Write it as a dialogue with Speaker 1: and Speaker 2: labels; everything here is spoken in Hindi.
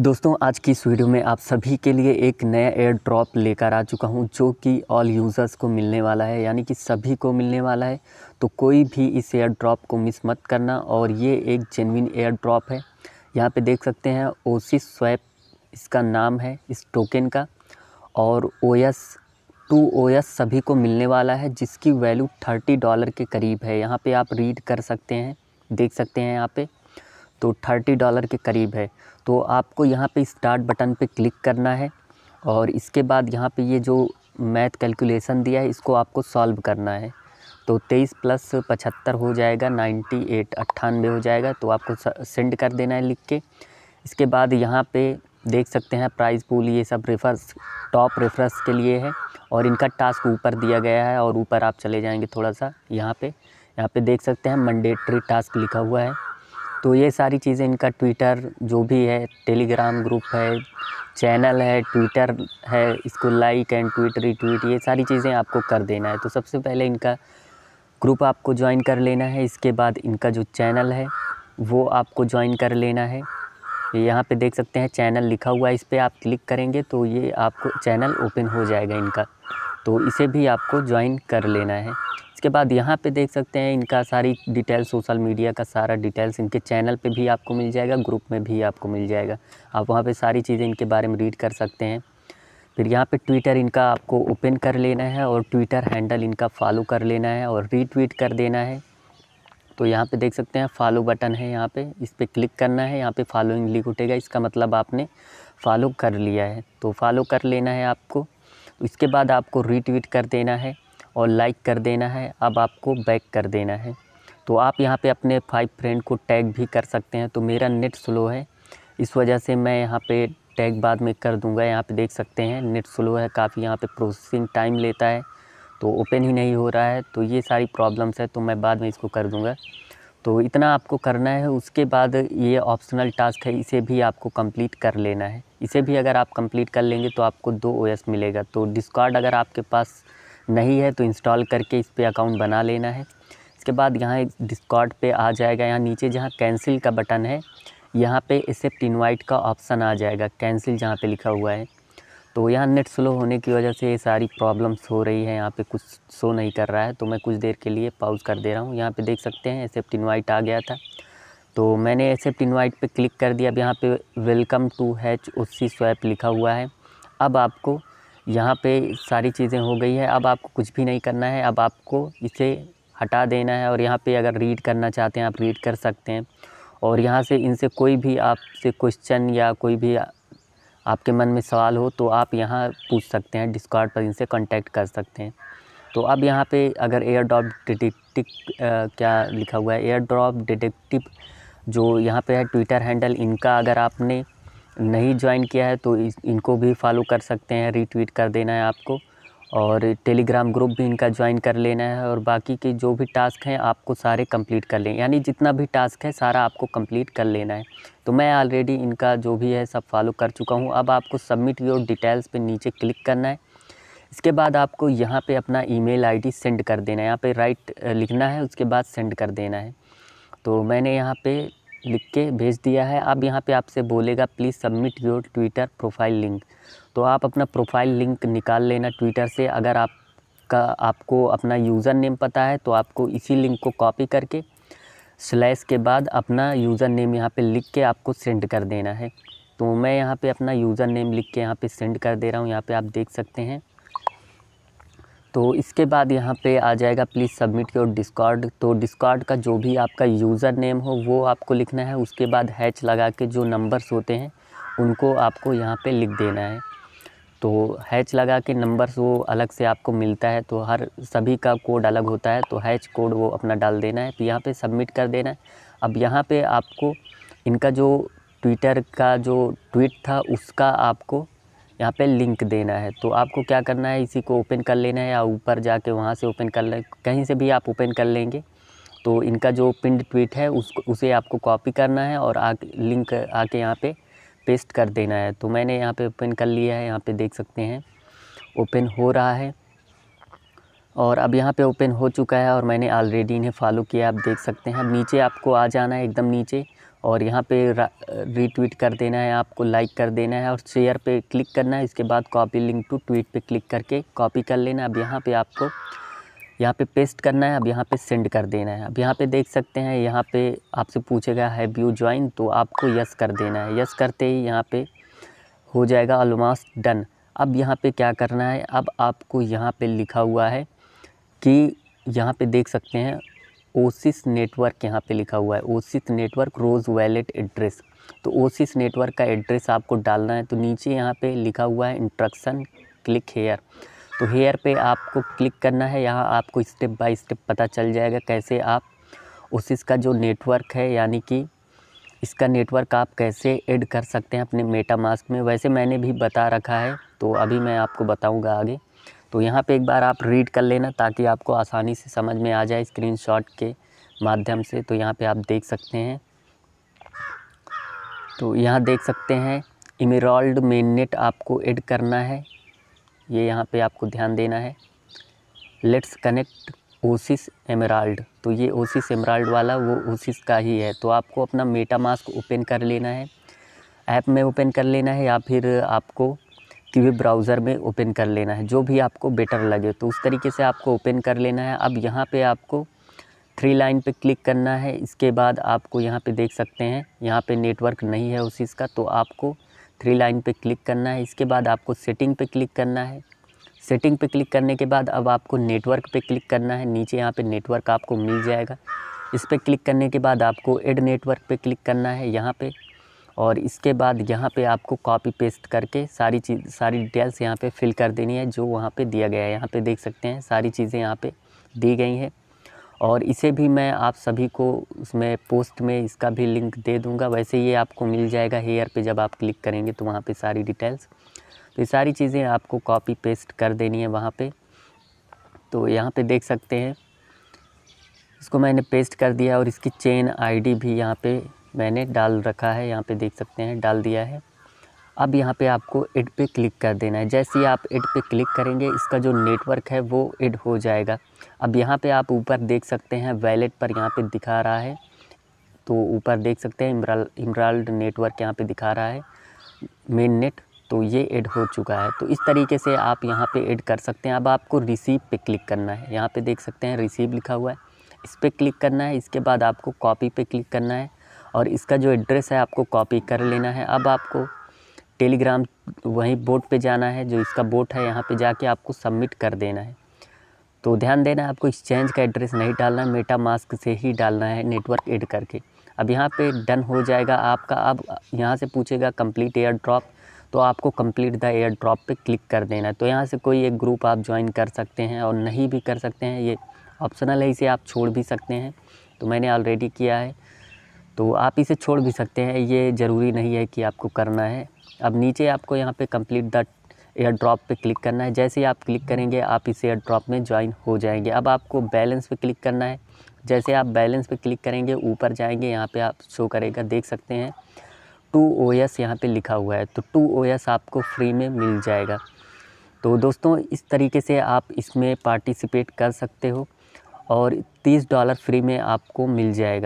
Speaker 1: दोस्तों आज की इस वीडियो में आप सभी के लिए एक नया एयर ड्रॉप लेकर आ चुका हूं जो कि ऑल यूज़र्स को मिलने वाला है यानी कि सभी को मिलने वाला है तो कोई भी इस एयर ड्रॉप को मिस मत करना और ये एक जेनविन एयर ड्रॉप है यहां पे देख सकते हैं ओसिस स्वैप इसका नाम है इस टोकन का और O S two O S सभी को मिलने वाला है जिसकी वैल्यू थर्टी डॉलर के करीब है यहाँ पर आप रीड कर सकते हैं देख सकते हैं यहाँ पर तो थर्टी डॉलर के करीब है तो आपको यहाँ पे स्टार्ट बटन पे क्लिक करना है और इसके बाद यहाँ पे ये जो मैथ कैलकुलेशन दिया है इसको आपको सॉल्व करना है तो तेईस प्लस पचहत्तर हो जाएगा नाइन्टी एट अट्ठानवे हो जाएगा तो आपको सेंड कर देना है लिख के इसके बाद यहाँ पे देख सकते हैं प्राइस पूल ये सब रेफरस टॉप रेफरस के लिए है और इनका टास्क ऊपर दिया गया है और ऊपर आप चले जाएंगे थोड़ा सा यहाँ पे यहाँ पे देख सकते हैं मंडेटरी टास्क लिखा हुआ है तो ये सारी चीज़ें इनका ट्विटर जो भी है टेलीग्राम ग्रुप है चैनल है ट्विटर है इसको लाइक एंड ट्वीट रिट्वीट ये सारी चीज़ें आपको कर देना है तो सबसे पहले इनका ग्रुप आपको ज्वाइन कर लेना है इसके बाद इनका जो चैनल है वो आपको ज्वाइन कर लेना है यहाँ पे देख सकते हैं चैनल लिखा हुआ है इस पर आप क्लिक करेंगे तो ये आपको चैनल ओपन हो जाएगा इनका तो इसे भी आपको ज्वाइन कर लेना है इसके बाद यहाँ पे देख सकते हैं इनका सारी डिटेल्स सोशल मीडिया का सारा डिटेल्स इनके चैनल पे भी आपको मिल जाएगा ग्रुप में भी आपको मिल जाएगा आप वहाँ पे सारी चीज़ें इनके बारे में रीड कर सकते हैं फिर यहाँ पे ट्विटर इनका आपको ओपन कर लेना है और ट्विटर हैंडल इनका फॉलो कर लेना है और रीट्वीट कर देना है तो यहाँ पर देख सकते हैं फॉलो बटन है यहाँ पर इस पर क्लिक करना है यहाँ पर फॉलोइंग लिख उठेगा इसका मतलब आपने फॉलो कर लिया है तो फॉलो कर लेना है आपको इसके बाद आपको रीट्वीट कर देना है और लाइक कर देना है अब आपको बैक कर देना है तो आप यहाँ पे अपने फाइव फ्रेंड को टैग भी कर सकते हैं तो मेरा नेट स्लो है इस वजह से मैं यहाँ पे टैग बाद में कर दूंगा यहाँ पे देख सकते हैं नेट स्लो है काफ़ी यहाँ पे प्रोसेसिंग टाइम लेता है तो ओपन ही नहीं हो रहा है तो ये सारी प्रॉब्लम्स है तो मैं बाद में इसको कर दूँगा तो इतना आपको करना है उसके बाद ये ऑप्शनल टास्क है इसे भी आपको कम्प्लीट कर लेना है इसे भी अगर आप कंप्लीट कर लेंगे तो आपको दो ओएस मिलेगा तो डिस्कॉर्ड अगर आपके पास नहीं है तो इंस्टॉल करके इस पर अकाउंट बना लेना है इसके बाद यहाँ डिस्कॉर्ड पर आ जाएगा यहाँ नीचे जहाँ कैंसिल का बटन है यहाँ पे एक्सेप्ट इनवाइट का ऑप्शन आ जाएगा कैंसिल जहाँ पे लिखा हुआ है तो यहाँ नेट स्लो होने की वजह से ये सारी प्रॉब्लम्स हो रही है यहाँ पे कुछ शो नहीं कर रहा है तो मैं कुछ देर के लिए पाउज कर दे रहा हूँ यहाँ पे देख सकते हैं एक्सेप्ट इनवाइट आ गया था तो मैंने एक्सेप्ट इनवाइट पे क्लिक कर दिया अब यहाँ पे वेलकम टू हैच उसी स्वैप लिखा हुआ है अब आपको यहाँ पे सारी चीज़ें हो गई है अब आपको कुछ भी नहीं करना है अब आपको इसे हटा देना है और यहाँ पे अगर रीड करना चाहते हैं आप रीड कर सकते हैं और यहाँ से इनसे कोई भी आपसे क्वेश्चन या कोई भी आपके मन में सवाल हो तो आप यहाँ पूछ सकते हैं डिस्कॉर्ड पर इनसे कॉन्टेक्ट कर सकते हैं तो अब यहाँ पे अगर एयर ड्रॉप डिटेक्टिव क्या लिखा हुआ है एयर ड्रॉप डिटेक्टिव जो यहाँ पे है ट्विटर हैंडल इनका अगर आपने नहीं ज्वाइन किया है तो इनको भी फॉलो कर सकते हैं रीट्वीट कर देना है आपको और टेलीग्राम ग्रुप भी इनका ज्वाइन कर लेना है और बाकी के जो भी टास्क हैं आपको सारे कंप्लीट कर लें यानी जितना भी टास्क है सारा आपको कंप्लीट कर लेना है तो मैं ऑलरेडी इनका जो भी है सब फॉलो कर चुका हूँ अब आपको सबमिट योर डिटेल्स पे नीचे क्लिक करना है इसके बाद आपको यहाँ पे अपना ईमेल आईडी सेंड कर देना है यहाँ पर राइट लिखना है उसके बाद सेंड कर देना है तो मैंने यहाँ पे लिख के भेज दिया है अब यहाँ पे आपसे बोलेगा please submit your Twitter profile link तो आप अपना प्रोफाइल लिंक निकाल लेना ट्विटर से अगर आपका आपको अपना यूज़र नेम पता है तो आपको इसी लिंक को कॉपी करके स्लैश के बाद अपना यूज़र नेम यहाँ पे लिख के आपको सेंड कर देना है तो मैं यहाँ पे अपना यूज़र नेम लिख के यहाँ पे सेंड कर दे रहा हूँ यहाँ पे आप देख सकते हैं तो इसके बाद यहाँ पे आ जाएगा प्लीज़ सबमिट योर डिस्कॉर्ड तो डिस्कॉर्ड का जो भी आपका यूज़र नेम हो वो आपको लिखना है उसके बाद हैच लगा के जो नंबर्स होते हैं उनको आपको यहाँ पे लिख देना है तो हैच लगा के नंबर्स वो अलग से आपको मिलता है तो हर सभी का कोड अलग होता है तो हैच कोड वो अपना डाल देना है तो यहाँ पे सबमिट कर देना है अब यहाँ पे आपको इनका जो ट्विटर का जो ट्वीट था उसका आपको यहाँ पे लिंक देना है तो आपको क्या करना है इसी को ओपन कर लेना है या ऊपर जाके वहाँ से ओपन कर लें कहीं से भी आप ओपन कर लेंगे तो इनका जो पिंड ट्वीट है उसको उसे आपको कॉपी करना है और आ लिंक आके यहाँ पे पेस्ट कर देना है तो मैंने यहाँ पे ओपन कर लिया है यहाँ पे देख सकते हैं ओपन हो रहा है और अब यहाँ पर ओपन हो चुका है और मैंने ऑलरेडी इन्हें फॉलो किया आप देख सकते हैं अब नीचे आपको आ जाना है एकदम नीचे और यहाँ पे रीट्वीट कर देना है आपको लाइक कर देना है और शेयर पे क्लिक करना है इसके बाद कॉपी लिंक टू ट्वीट पे क्लिक करके कॉपी कर लेना अब यहाँ पे आपको यहाँ पे पेस्ट करना है अब यहाँ पे सेंड कर देना है अब यहाँ पे देख सकते हैं यहाँ पे आपसे पूछेगा हैव यू ज्वाइन तो आपको यस कर देना है यस करते ही यहाँ पर हो जाएगा ऑलमोस्ट डन अब यहाँ पर क्या करना है अब आपको यहाँ पर लिखा हुआ है कि यहाँ पर देख सकते हैं ओसिस नेटवर्क यहाँ पे लिखा हुआ है Oasis network Rose wallet address तो ओसिस नेटवर्क का एड्रेस आपको डालना है तो नीचे यहाँ पे लिखा हुआ है इंट्रक्शन क्लिक हेयर तो हेयर पे आपको क्लिक करना है यहाँ आपको स्टेप बाय स्टेप पता चल जाएगा कैसे आप ओसिस का जो नेटवर्क है यानी कि इसका नेटवर्क आप कैसे ऐड कर सकते हैं अपने मेटा मास्क में वैसे मैंने भी बता रखा है तो अभी मैं आपको बताऊँगा आगे तो यहाँ पे एक बार आप रीड कर लेना ताकि आपको आसानी से समझ में आ जाए स्क्रीनशॉट के माध्यम से तो यहाँ पे आप देख सकते हैं तो यहाँ देख सकते हैं इमेरॉल्ड मेननेट आपको ऐड करना है ये यह यहाँ पे आपको ध्यान देना है लेट्स कनेक्ट ओसिस एमराल्ड तो ये ओसिस एमराल्ड वाला वो ओसिस का ही है तो आपको अपना मेटा मास्क ओपन कर लेना है ऐप में ओपन कर लेना है या फिर आपको कि वे ब्राउज़र में ओपन कर लेना है जो भी आपको बेटर लगे तो उस तरीके से आपको ओपन कर लेना है अब यहाँ पे आपको थ्री लाइन पे क्लिक करना है इसके बाद आपको यहाँ पे देख सकते हैं यहाँ पे नेटवर्क नहीं है उस चीज़ का तो आपको थ्री लाइन पे क्लिक करना है इसके बाद आपको सेटिंग पे क्लिक करना है सेटिंग पे क्लिक करने के बाद अब आपको नेटवर्क पे क्लिक करना है नीचे यहाँ पे नेटवर्क आपको मिल जाएगा इस पर क्लिक करने के बाद आपको एड नेटवर्क पे क्लिक करना है यहाँ पे और इसके बाद यहाँ पे आपको कॉपी पेस्ट करके सारी चीज़ सारी डिटेल्स यहाँ पे फिल कर देनी है जो वहाँ पे दिया गया है यहाँ पे देख सकते हैं सारी चीज़ें यहाँ पे दी गई हैं और इसे भी मैं आप सभी को उसमें पोस्ट में इसका भी लिंक दे दूँगा वैसे ये आपको मिल जाएगा हेयर पर जब आप क्लिक करेंगे तो वहाँ पर सारी डिटेल्स तो ये सारी चीज़ें आपको कॉपी पेस्ट कर देनी है वहाँ पर तो यहाँ पर देख सकते हैं इसको मैंने पेस्ट कर दिया और इसकी चेन आईडी भी यहाँ पे मैंने डाल रखा है यहाँ पे देख सकते हैं डाल दिया है अब यहाँ पे आपको एड पे क्लिक कर देना है जैसे ही आप एड पे क्लिक करेंगे इसका जो नेटवर्क है वो एड हो जाएगा अब यहाँ पे आप ऊपर देख सकते हैं वैलेट पर यहाँ पे दिखा रहा है तो ऊपर देख सकते हैं इमराल इमराल्ड नेटवर्क यहाँ पे दिखा रहा है मेन नेट तो ये एड हो चुका है तो इस तरीके से आप यहाँ पर एड कर सकते हैं अब आपको रिसीव पर क्लिक करना है यहाँ पर देख सकते हैं रिसीव लिखा हुआ है इस पर क्लिक करना है इसके बाद आपको कॉपी पे क्लिक करना है और इसका जो एड्रेस है आपको कॉपी कर लेना है अब आपको टेलीग्राम वहीं बोट पे जाना है जो इसका बोट है यहाँ पे जाके आपको सबमिट कर देना है तो ध्यान देना है आपको एक्सचेंज का एड्रेस नहीं डालना है मेटा मास्क से ही डालना है नेटवर्क एड करके अब यहाँ पे डन हो जाएगा आपका अब यहाँ से पूछेगा कंप्लीट एयर ड्रॉप तो आपको कंप्लीट द एयर ड्रॉप पर क्लिक कर देना है तो यहाँ से कोई एक ग्रुप आप ज्वाइन कर सकते हैं और नहीं भी कर सकते हैं ये ऑप्शनल है इसे आप छोड़ भी सकते हैं तो मैंने ऑलरेडी किया है तो आप इसे छोड़ भी सकते हैं ये ज़रूरी नहीं है कि आपको करना है अब नीचे आपको यहाँ पे कंप्लीट द एयर ड्रॉप पे क्लिक करना है जैसे ही आप क्लिक करेंगे आप इस एयर ड्रॉप में ज्वाइन हो जाएंगे अब आपको बैलेंस पे क्लिक करना है जैसे आप बैलेंस पे क्लिक करेंगे ऊपर जाएंगे यहाँ पे आप शो करेगा देख सकते हैं टू ओ एस यहाँ पर लिखा हुआ है तो टू ओ एस आपको फ्री में मिल जाएगा तो दोस्तों इस तरीके से आप इसमें पार्टिसिपेट कर सकते हो और तीस डॉलर फ्री में आपको मिल जाएगा